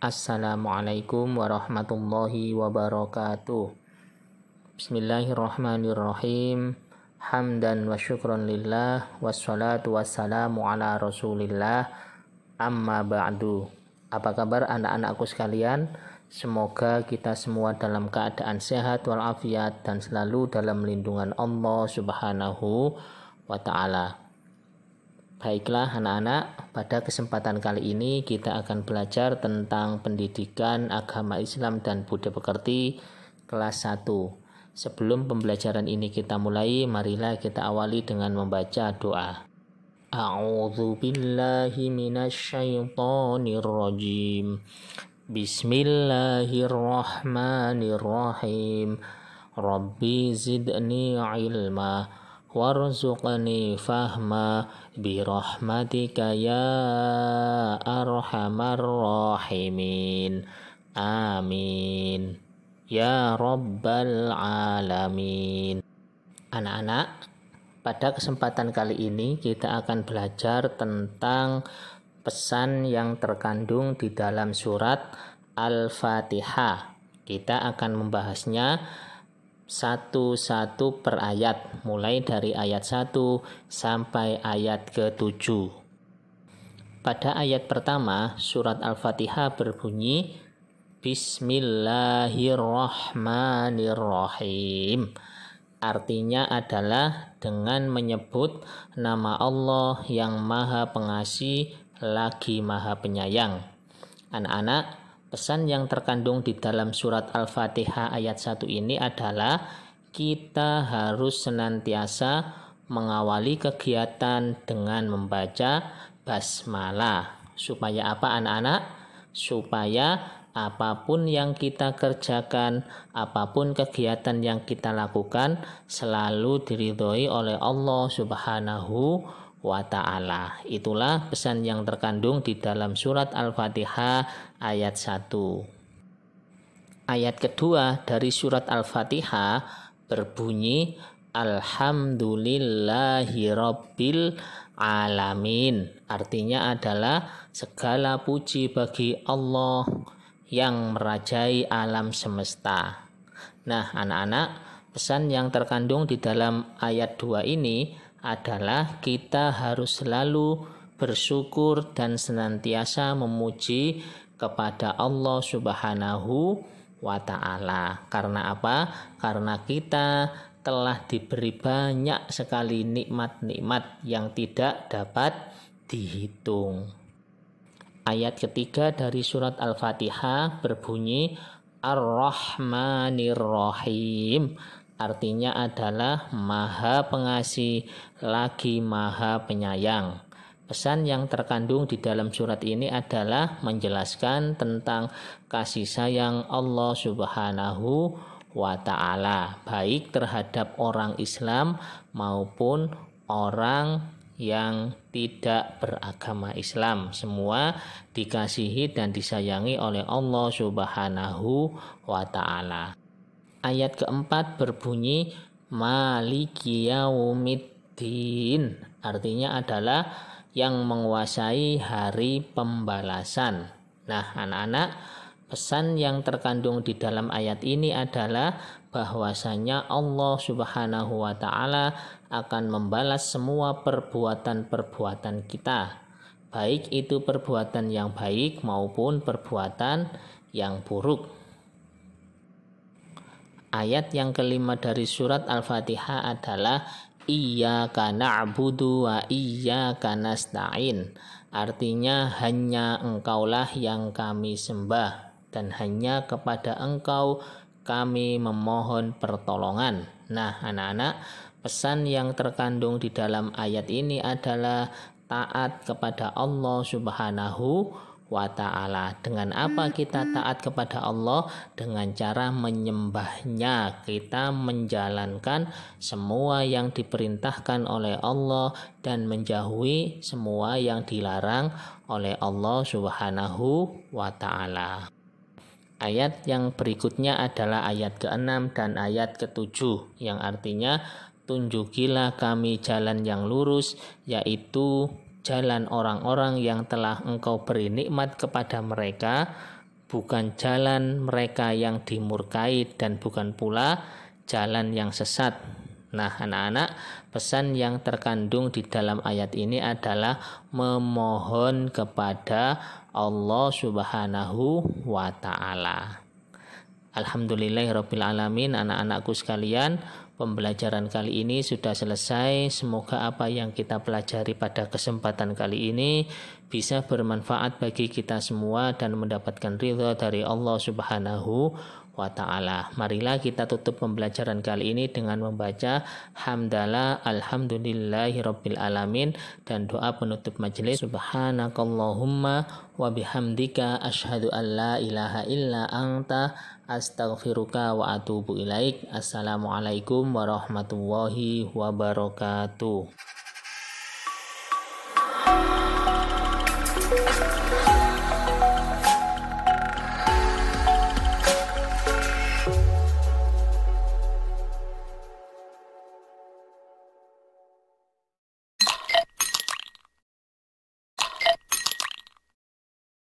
Assalamualaikum warahmatullahi wabarakatuh. Bismillahirrahmanirrahim. Hamdan wa syukran lillah wassalatu wassalamu ala Rasulillah. Amma ba'du. Apa kabar anak-anakku sekalian? Semoga kita semua dalam keadaan sehat walafiat dan selalu dalam lindungan Allah Subhanahu wa taala. Baiklah anak-anak, pada kesempatan kali ini kita akan belajar tentang pendidikan agama Islam dan Budi Pekerti kelas 1. Sebelum pembelajaran ini kita mulai, marilah kita awali dengan membaca doa. A'udzu billahi minasyaitonirrajim. Bismillahirrahmanirrahim. Rabbi zidni ilma warzuqni fahma bi rahmatika ya arhamar rahimin amin ya rabbal alamin anak-anak pada kesempatan kali ini kita akan belajar tentang pesan yang terkandung di dalam surat Al-Fatihah kita akan membahasnya satu-satu per ayat, mulai dari ayat 1 sampai ayat ke-7. Pada ayat pertama, surat Al-Fatihah berbunyi Bismillahirrahmanirrahim. Artinya adalah dengan menyebut nama Allah yang Maha Pengasih lagi Maha Penyayang. Anak-anak, Pesan yang terkandung di dalam surat Al-Fatihah ayat 1 ini adalah kita harus senantiasa mengawali kegiatan dengan membaca basmalah. Supaya apa anak-anak? Supaya apapun yang kita kerjakan, apapun kegiatan yang kita lakukan selalu diridhoi oleh Allah Subhanahu wa ta'ala. Itulah pesan yang terkandung di dalam surat Al-Fatihah ayat 1. Ayat kedua dari surat Al-Fatihah berbunyi Alhamdulillahi Rabbil Alamin. Artinya adalah segala puji bagi Allah yang merajai alam semesta. Nah, anak-anak, pesan yang terkandung di dalam ayat 2 ini adalah kita harus selalu bersyukur dan senantiasa memuji kepada Allah Subhanahu wa taala. Karena apa? Karena kita telah diberi banyak sekali nikmat-nikmat yang tidak dapat dihitung. Ayat ketiga dari surat Al-Fatihah berbunyi Ar-Rahmanir Rahim artinya adalah Maha Pengasih lagi Maha Penyayang. Pesan yang terkandung di dalam surat ini adalah menjelaskan tentang kasih sayang Allah Subhanahu wa taala baik terhadap orang Islam maupun orang yang tidak beragama Islam semua dikasihi dan disayangi oleh Allah Subhanahu wa taala. Ayat keempat berbunyi Maliki yaumiddin. Artinya adalah yang menguasai hari pembalasan. Nah, anak-anak, pesan yang terkandung di dalam ayat ini adalah bahwasanya Allah Subhanahu wa taala akan membalas semua perbuatan-perbuatan kita, baik itu perbuatan yang baik maupun perbuatan yang buruk. Ayat yang kelima dari surat Al-Fatihah adalah Iyyaka na'budu wa iyyaka nasta'in. Artinya hanya engkaulah yang kami sembah dan hanya kepada engkau kami memohon pertolongan. Nah, anak-anak, pesan yang terkandung di dalam ayat ini adalah taat kepada Allah Subhanahu wa wa ta'ala. Dengan apa kita taat kepada Allah? Dengan cara menyembahnya. Kita menjalankan semua yang diperintahkan oleh Allah dan menjauhi semua yang dilarang oleh Allah Subhanahu wa taala. Ayat yang berikutnya adalah ayat ke-6 dan ayat ke-7 yang artinya tunjukilah kami jalan yang lurus yaitu jalan orang-orang yang telah engkau beri nikmat kepada mereka, bukan jalan mereka yang dimurkai dan bukan pula jalan yang sesat. Nah, anak-anak, pesan yang terkandung di dalam ayat ini adalah memohon kepada Allah Subhanahu wa taala. Alhamdulillahirabbil alamin, anak-anakku sekalian, Pembelajaran kali ini sudah selesai. Semoga apa yang kita pelajari pada kesempatan kali ini bisa bermanfaat bagi kita semua dan mendapatkan ridho dari Allah Subhanahu wa ta'ala. Marilah kita tutup pembelajaran kali ini dengan membaca hamdalah alhamdulillahi rabbil alamin dan doa penutup majelis subhanakallahumma wa bihamdika asyhadu an la ilaha illa anta astaghfiruka wa atubu ilaik. Assalamualaikum warahmatullahi wabarakatuh.